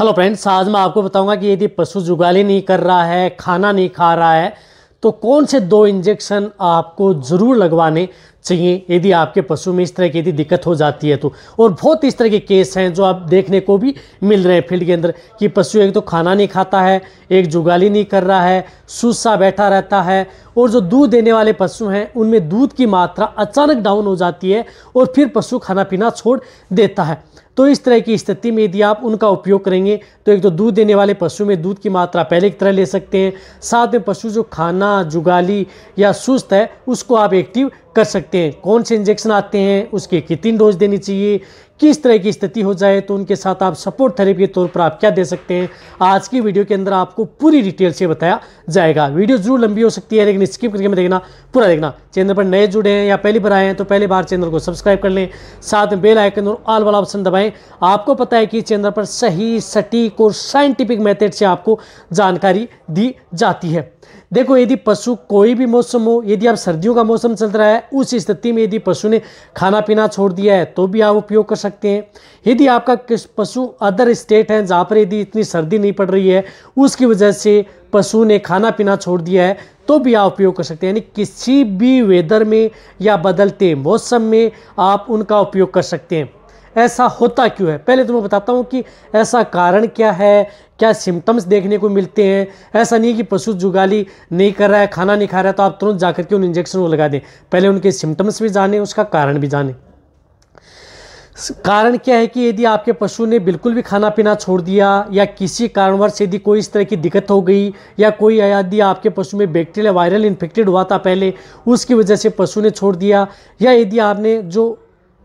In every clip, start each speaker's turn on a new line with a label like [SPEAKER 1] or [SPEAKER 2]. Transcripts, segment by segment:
[SPEAKER 1] hello friends आज मैं आपको बताऊंगा कि यदि पशु जुगाली नहीं कर रहा है खाना नहीं खा रहा है तो कौन से दो इंजेक्शन आपको ज़रूर लगवाने चाहिए यदि आपके पशु में इस तरह की यदि दिक्कत हो जाती है तो और बहुत इस तरह के केस हैं जो आप देखने को भी मिल रहे हैं फील्ड के अंदर कि पशु एक तो खाना नहीं खाता है एक जुगाली नहीं कर रहा है सुस्सा बैठा रहता है और जो दूध देने वाले पशु हैं उनमें दूध की मात्रा अचानक डाउन हो जाती है और फिर पशु खाना पीना छोड़ देता है तो इस तरह की स्थिति में यदि आप उनका उपयोग करेंगे तो एक तो दूध देने वाले पशु में दूध की मात्रा पहले की तरह ले सकते हैं साथ में पशु जो खाना जुगाली या सुस्त है उसको आप एक्टिव कर सकते हैं कौन से इंजेक्शन आते हैं उसके कितनी डोज देनी चाहिए किस तरह की स्थिति हो जाए तो उनके साथ आप सपोर्ट थेरेपी के तौर पर आप क्या दे सकते हैं आज की वीडियो के अंदर आपको पूरी डिटेल से बताया जाएगा वीडियो जरूर लंबी हो सकती है लेकिन स्किप करके मैं देखना पूरा देखना चैनल पर नए जुड़े हैं या पहली बार आए हैं तो पहली बार चैनल को सब्सक्राइब कर लें साथ में बेल आइकन और ऑल वाला ऑप्शन दबाएं आपको पता है कि चैनल पर सही सटीक और साइंटिफिक मेथड से आपको जानकारी दी जाती है देखो यदि पशु कोई भी मौसम हो यदि आप सर्दियों का मौसम चल रहा है उस स्थिति में यदि पशु ने खाना पीना छोड़ दिया है तो भी आप उपयोग कर सकते हैं यदि आपका पशु अदर स्टेट है जहाँ पर यदि इतनी सर्दी नहीं पड़ रही है उसकी वजह से पशु ने खाना पीना छोड़ दिया है तो भी आप उपयोग कर सकते हैं यानी किसी भी वेदर में या बदलते मौसम में आप उनका उपयोग कर सकते हैं ऐसा होता क्यों है पहले तो मैं बताता हूँ कि ऐसा कारण क्या है क्या सिम्टम्स देखने को मिलते हैं ऐसा नहीं कि पशु जुगाली नहीं कर रहा है खाना नहीं खा रहा है तो आप तुरंत जाकर के उन इंजेक्शन को लगा दें पहले उनके सिम्टम्स भी जाने उसका कारण भी जाने कारण क्या है कि यदि आपके पशु ने बिल्कुल भी खाना पीना छोड़ दिया या किसी कारणवश यदि कोई इस तरह की दिक्कत हो गई या कोई यदि आपके पशु में बैक्टीरिया वायरल इन्फेक्टेड हुआ था पहले उसकी वजह से पशु ने छोड़ दिया या यदि आपने जो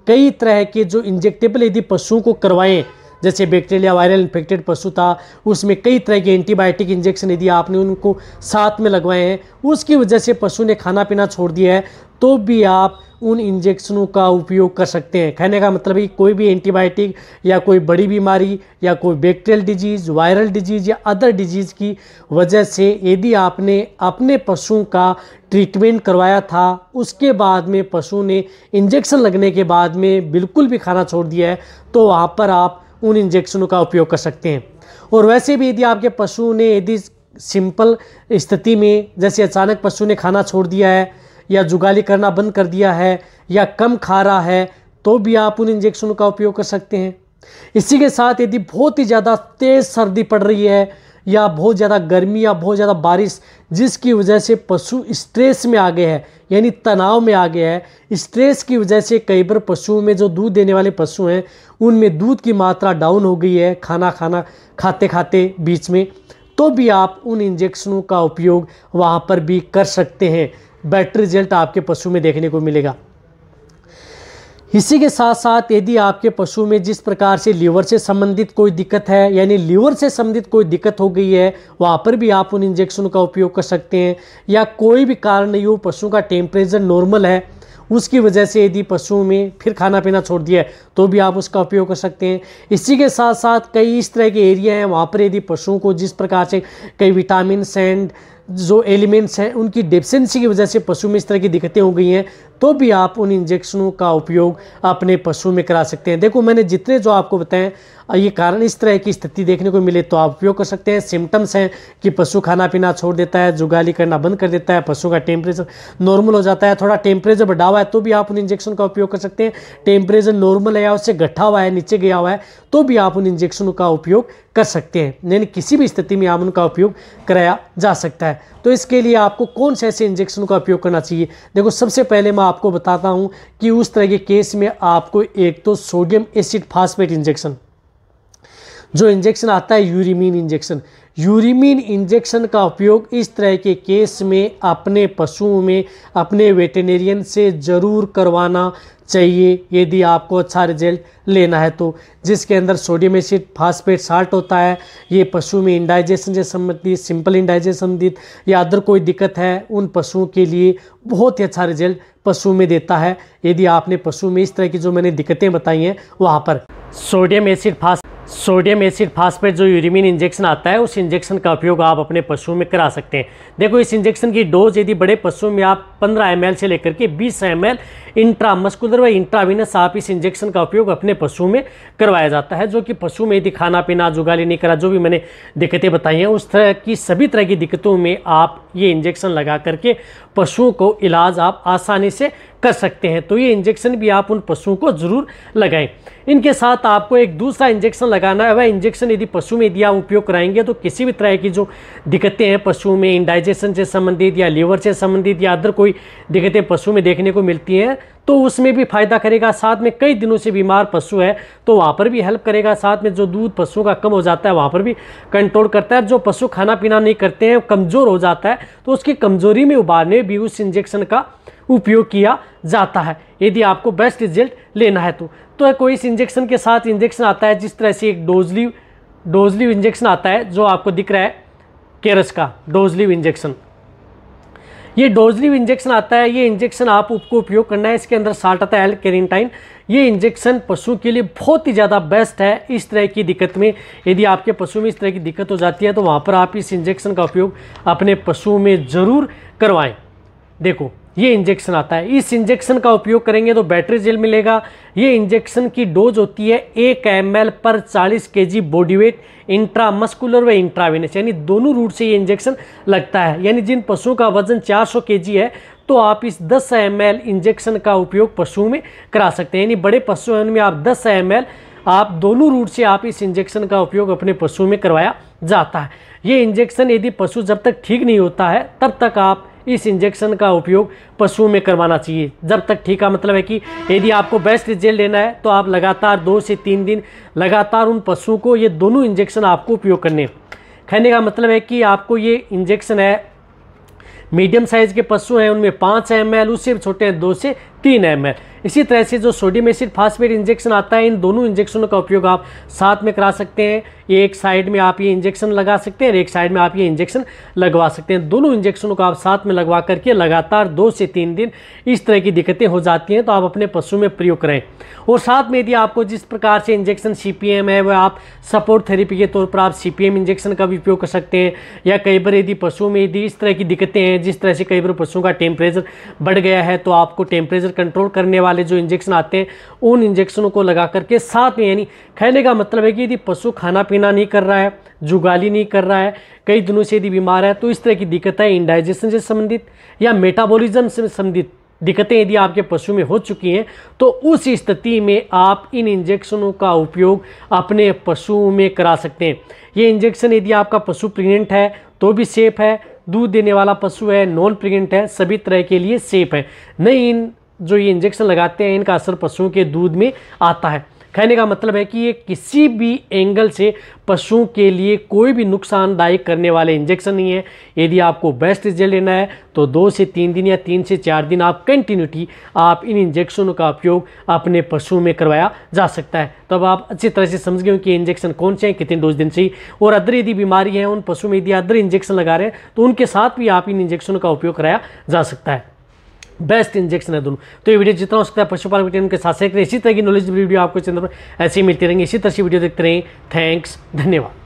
[SPEAKER 1] कई तरह के जो इंजेक्टेबल यदि पशुओं को करवाएं जैसे बैक्टीरिया वायरल इन्फेक्टेड पशु था उसमें कई तरह के एंटीबायोटिक इंजेक्शन यदि आपने उनको साथ में लगवाए हैं उसकी वजह से पशु ने खाना पीना छोड़ दिया है तो भी आप उन इंजेक्शनों का उपयोग कर सकते हैं कहने का मतलब है कोई भी एंटीबायोटिक या कोई बड़ी बीमारी या कोई बैक्टीरियल डिजीज़ वायरल डिजीज़ या अदर डिजीज़ की वजह से यदि आपने अपने पशुओं का ट्रीटमेंट करवाया था उसके बाद में पशु ने इंजेक्शन लगने के बाद में बिल्कुल भी खाना छोड़ दिया है तो वहाँ पर आप उन इंजेक्शनों का उपयोग कर सकते हैं और वैसे भी यदि आपके पशु ने यदि सिंपल स्थिति में जैसे अचानक पशु ने खाना छोड़ दिया है या जुगाली करना बंद कर दिया है या कम खा रहा है तो भी आप उन इंजेक्शनों का उपयोग कर सकते हैं इसी के साथ यदि बहुत ही ज़्यादा तेज़ सर्दी पड़ रही है या बहुत ज़्यादा गर्मी या बहुत ज़्यादा बारिश जिसकी वजह से पशु स्ट्रेस में आ गए हैं यानी तनाव में आ गया है स्ट्रेस की वजह से कई बार पशुओं में जो दूध देने वाले पशु हैं उनमें दूध की मात्रा डाउन हो गई है खाना खाना खाते खाते बीच में तो भी आप उन इंजेक्शनों का उपयोग वहाँ पर भी कर सकते हैं बेटर रिजल्ट आपके पशु में देखने को मिलेगा इसी के साथ साथ यदि आपके पशु में जिस प्रकार से लीवर से संबंधित कोई दिक्कत है यानी लीवर से संबंधित कोई दिक्कत हो गई है वहाँ पर भी आप उन इंजेक्शन का उपयोग कर सकते हैं या कोई भी कारण नहीं हो पशु का टेम्परेचर नॉर्मल है उसकी वजह से यदि पशुओं में फिर खाना पीना छोड़ दिया है तो भी आप उसका उपयोग कर सकते हैं इसी के साथ साथ कई इस तरह के एरिया हैं वहाँ पर यदि पशुओं को जिस प्रकार से कई विटामिन एंड जो एलिमेंट्स हैं उनकी डेफिशेंसी की वजह से पशु में इस तरह की दिक्कतें हो गई हैं तो भी आप उन इंजेक्शनों का उपयोग अपने पशु में करा सकते हैं देखो मैंने जितने जो आपको बताएं ये कारण इस तरह की स्थिति देखने को मिले तो आप उपयोग कर सकते हैं सिम्टम्स हैं कि पशु खाना पीना छोड़ देता है जुगाली करना बंद कर देता है पशु का टेम्परेचर नॉर्मल हो जाता है थोड़ा टेम्परेचर बढ़ा हुआ है तो भी आप उन इंजेक्शन का उपयोग कर सकते हैं टेम्परेचर नॉर्मल है या उससे घटा हुआ है नीचे गया हुआ है तो भी आप उन इंजेक्शनों का उपयोग कर सकते हैं यानी किसी भी स्थिति में आप उनका उपयोग कराया जा सकता है तो इसके लिए आपको कौन से ऐसे इंजेक्शनों का उपयोग करना चाहिए देखो सबसे पहले मैं आपको बताता हूँ कि उस तरह के केस में आपको एक तो सोडियम एसिड फास्फेट इंजेक्शन जो इंजेक्शन आता है यूरिमीन इंजेक्शन यूरिमिन इंजेक्शन का उपयोग इस तरह के केस में अपने पशुओं में अपने वेटेनेरियन से ज़रूर करवाना चाहिए यदि आपको अच्छा रिजल्ट लेना है तो जिसके अंदर सोडियम एसिड फास्फेट साल्ट होता है ये पशु में इंडाइजेशन से संबंधित सिंपल इंडाइजेशन संबंधित या अदर कोई दिक्कत है उन पशुओं के लिए बहुत ही अच्छा रिजल्ट पशु में देता है यदि आपने पशु में इस तरह की जो मैंने दिक्कतें बताई हैं वहाँ पर sodium acid fast sodium acid phosphate जो यूरिमिन इंजेक्शन आता है उस इंजेक्शन का उपयोग आप अपने पशुओं में करा सकते हैं देखो इस इंजेक्शन की डोज यदि बड़े पशुओं में आप 15 एम से लेकर के 20 एम एल इंट्रामस्कुलर व इंट्राविनस आप इस इंजेक्शन का उपयोग अपने पशुओं में करवाया जाता है जो कि पशु में यदि खाना पीना जुगाली नहीं करा जो भी मैंने दिक्कतें बताई हैं उस तरह की सभी तरह की दिक्कतों में आप ये इंजेक्शन लगा करके पशुओं को इलाज आप आसानी से कर सकते हैं तो ये इंजेक्शन भी आप उन पशुओं को ज़रूर लगाएं इनके साथ आपको एक दूसरा इंजेक्शन लगाना है वह इंजेक्शन यदि पशु में यदि आप उपयोग कराएंगे तो किसी भी तरह की जो दिक्कतें हैं पशु में इंडाइजेशन से संबंधित या लीवर से संबंधित या अदर कोई दिक्कतें पशु में देखने को मिलती हैं तो उसमें भी फायदा करेगा साथ में कई दिनों से बीमार पशु है तो वहाँ पर भी हेल्प करेगा साथ में जो दूध पशुओं का कम हो जाता है वहाँ पर भी कंट्रोल करता है जो पशु खाना पीना नहीं करते हैं कमज़ोर हो जाता है तो उसकी कमज़ोरी में उबारने भी उस इंजेक्शन का उपयोग किया जाता है यदि आपको बेस्ट रिजल्ट लेना है तो तो कोई इंजेक्शन के साथ इंजेक्शन आता है जिस तरह से एक डोजलिव डोजलिव इंजेक्शन आता है जो आपको दिख रहा है केरस का डोजलिव इंजेक्शन ये डोजलिव इंजेक्शन आता है ये इंजेक्शन आप आपको उपयोग करना है इसके अंदर साल्ट आता है एल कैरेंटाइन ये इंजेक्शन पशु के लिए बहुत ही ज़्यादा बेस्ट है इस तरह की दिक्कत में यदि आपके पशु में इस तरह की दिक्कत हो जाती है तो वहाँ पर आप इस इंजेक्शन का उपयोग अपने पशुओं में ज़रूर करवाएं देखो ये इंजेक्शन आता है इस इंजेक्शन का उपयोग करेंगे तो बैटरी जेल मिलेगा ये इंजेक्शन की डोज होती है एक एम पर 40 K G body weight intramuscular व इंट्रावेनस यानी दोनों रूट से ये इंजेक्शन लगता है यानी जिन पशुओं का वजन 400 के जी है तो आप इस 10 एम इंजेक्शन का उपयोग पशुओं में करा सकते हैं यानी बड़े पशुओं में आप दस एम आप दोनों रूट से आप इस इंजेक्शन का उपयोग अपने पशुओं में करवाया जाता है ये इंजेक्शन यदि पशु जब तक ठीक नहीं होता है तब तक आप इस इंजेक्शन का उपयोग पशुओं में करवाना चाहिए जब तक ठीक है मतलब है कि यदि आपको बेस्ट रिजल्ट लेना है तो आप लगातार दो से तीन दिन लगातार उन पशुओं को ये दोनों इंजेक्शन आपको उपयोग करने कहने का मतलब है कि आपको ये इंजेक्शन है मीडियम साइज़ के पशु हैं उनमें पाँच एम एल उससे छोटे हैं दो से तीन एम है इसी तरह से जो सोडियम एसिड फास्फेट इंजेक्शन आता है इन दोनों इंजेक्शनों का उपयोग आप साथ में करा सकते हैं एक साइड में आप ये इंजेक्शन लगा सकते हैं और एक साइड में आप ये इंजेक्शन लगवा सकते हैं दोनों इंजेक्शनों को आप साथ में लगवा करके लगातार दो से तीन दिन इस तरह की दिक्कतें हो जाती हैं तो आप अपने पशु में प्रयोग करें और साथ में यदि आपको जिस प्रकार से इंजेक्शन सी है वह आप सपोर्ट थेरेपी के तौर पर आप सी इंजेक्शन का भी उपयोग कर सकते हैं या कई बार यदि पशुओं में यदि इस तरह की दिक्कतें हैं जिस तरह से कई बार पशुओं का टेम्परेचर बढ़ गया है तो आपको टेम्परेचर कंट्रोल करने वाले जो इंजेक्शन आते हैं उन इंजेक्शनों को लगा करके साथ में यानी कहने का मतलब है कि यदि पशु खाना पीना नहीं कर रहा है जुगाली नहीं कर रहा है कई दिनों से यदि बीमार है तो इस तरह की दिक्कतें इंडाइजेशन से संबंधित या मेटाबोलिज्म से संबंधित दिक्कतें यदि आपके पशु में हो चुकी हैं तो उस स्थिति में आप इन इंजेक्शनों का उपयोग अपने पशुओं में करा सकते हैं ये इंजेक्शन यदि आपका पशु प्रेग्नेंट है तो भी सेफ है दूध देने वाला पशु है नॉन प्रेग्नेंट है सभी तरह के लिए सेफ है नहीं इन जो ये इंजेक्शन लगाते हैं इनका असर पशुओं के दूध में आता है कहने का मतलब है कि ये किसी भी एंगल से पशुओं के लिए कोई भी नुकसानदायक करने वाले इंजेक्शन नहीं है यदि आपको बेस्ट रिजल्ट लेना है तो दो से तीन दिन या तीन से चार दिन आप कंटिन्यूटी आप इन इंजेक्शनों का उपयोग अपने पशुओं में करवाया जा सकता है तब तो आप अच्छी तरह से समझ गए कि इंजेक्शन कौन से हैं कितने डोज दिन से और अदर यदि बीमारी है उन पशु में यदि अदर इंजेक्शन लगा रहे हैं तो उनके साथ भी आप इन इंजेक्शनों का उपयोग कराया जा सकता है बेस्ट इंजेक्शन है दोनों तो ये वीडियो जितना हो सकता है पशुपालन टीम के साथ से इसी तरह की नॉलेज वीडियो आपको चैनल पर ऐसे ही मिलती रहेंगी इसी तरह से वीडियो देखते रहें थैंक्स धन्यवाद